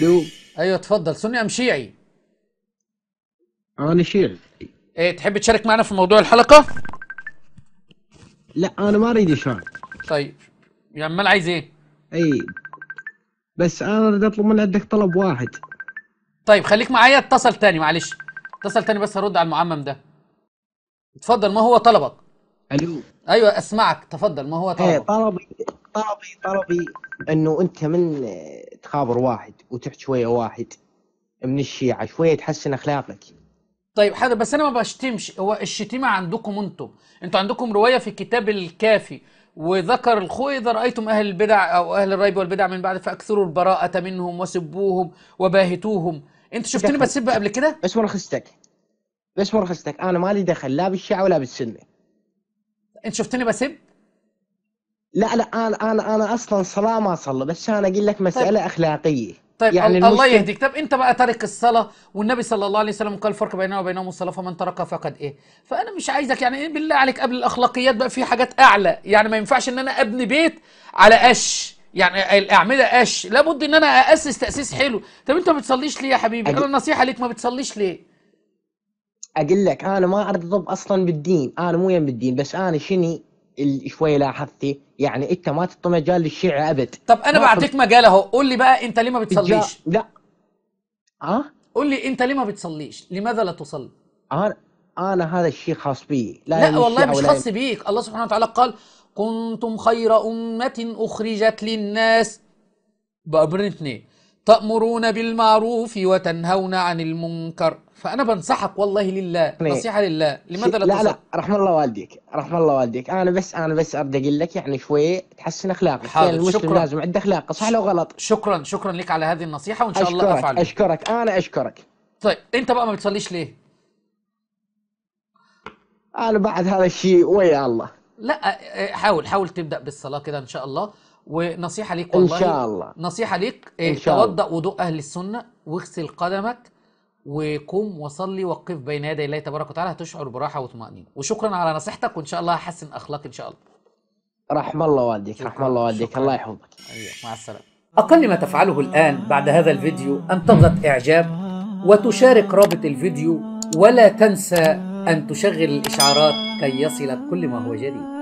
الو ايوه تفضل سني ام شيعي؟ انا شيعي ايه تحب تشارك معنا في موضوع الحلقه؟ لا انا ما اريد اشارك طيب يا يعني امال عايز ايه؟ اي بس انا اريد اطلب من عندك طلب واحد طيب خليك معايا اتصل تاني معلش اتصل تاني بس هرد على المعمم ده اتفضل ما هو طلبك؟ الو ايوه اسمعك تفضل ما هو إيه، طلبك؟ ايه طلبي طلبي طلبي انه انت من آه، تخابر واحد وتحكي شويه واحد من الشيعه شويه تحسن اخلاقك طيب حاجه بس انا ما بشتمش هو الشتيمه عندكم انتم انتم عندكم روايه في كتاب الكافي وذكر الخوي إذا رأيتم أهل البدع أو أهل الريب والبدع من بعد فأكثروا البراءة منهم وسبوهم وباهتوهم أنت شفتني بسب قبل كده؟ بس مرخصتك بس مرخصتك أنا مالي دخل لا بالشيعة ولا بالسنة أنت شفتني بسب؟ لا لا انا انا انا اصلا صلاه ما اصلي بس انا اقول لك طيب. مساله طيب. اخلاقيه طيب يعني الله المشكلة. يهديك طب انت بقى تارك الصلاه والنبي صلى الله عليه وسلم قال الفرق بيننا وبينهم الصلاه فمن تركها فقد ايه فانا مش عايزك يعني إيه بالله عليك قبل الاخلاقيات بقى في حاجات اعلى يعني ما ينفعش ان انا ابني بيت على قش يعني الاعمده قش لابد ان انا اسس تاسيس حلو طب انت ما بتصليش ليه يا حبيبي أجل... انا النصيحه ليك ما بتصليش ليه اقول لك انا ما ارتبط اصلا بالدين انا مو يم بالدين بس انا شني شويه لاحظتي يعني انت ما تعطي مجال للشيعه ابد طب انا بعطيك مجال اهو قول لي بقى انت ليه ما بتصليش لا اه قول لي انت ليه ما بتصليش لماذا لا تصلي انا انا هذا الشيء خاص بي لا, لا والله مش خاص بيك الله سبحانه وتعالى قال كنتم خير امه اخرجت للناس بأمرين اثنين تأمرون بالمعروف وتنهون عن المنكر فأنا بنصحك والله لله يعني نصيحة لله لماذا لا لا, لا رحم الله والديك رحم الله والديك أنا بس أنا بس أرد أقول لك يعني شوي تحسن أخلاقك حاضر يعني شكرا لازم عنده أخلاق صح لو غلط شكرا شكرا لك على هذه النصيحة وإن شاء أشكرك الله أفعل أشكرك أنا أشكرك طيب أنت بقى ما بتصليش ليه؟ أنا بعد هذا الشيء ويا الله لا حاول حاول تبدأ بالصلاة كده إن شاء الله ونصيحه ليك والله ان شاء الله نصيحه ليك إن إيه، شاء توضأ وضوء اهل السنه واغسل قدمك وقم وصلي وقف بين يدي الله تبارك وتعالى هتشعر براحه وطمانينه وشكرا على نصيحتك وان شاء الله هحسن اخلاق ان شاء الله رحم الله والديك رحم الله والديك الله يحفظك ايوه مع السلامه اقل ما تفعله الان بعد هذا الفيديو ان تضغط اعجاب وتشارك رابط الفيديو ولا تنسى ان تشغل الاشعارات كي يصلك كل ما هو جديد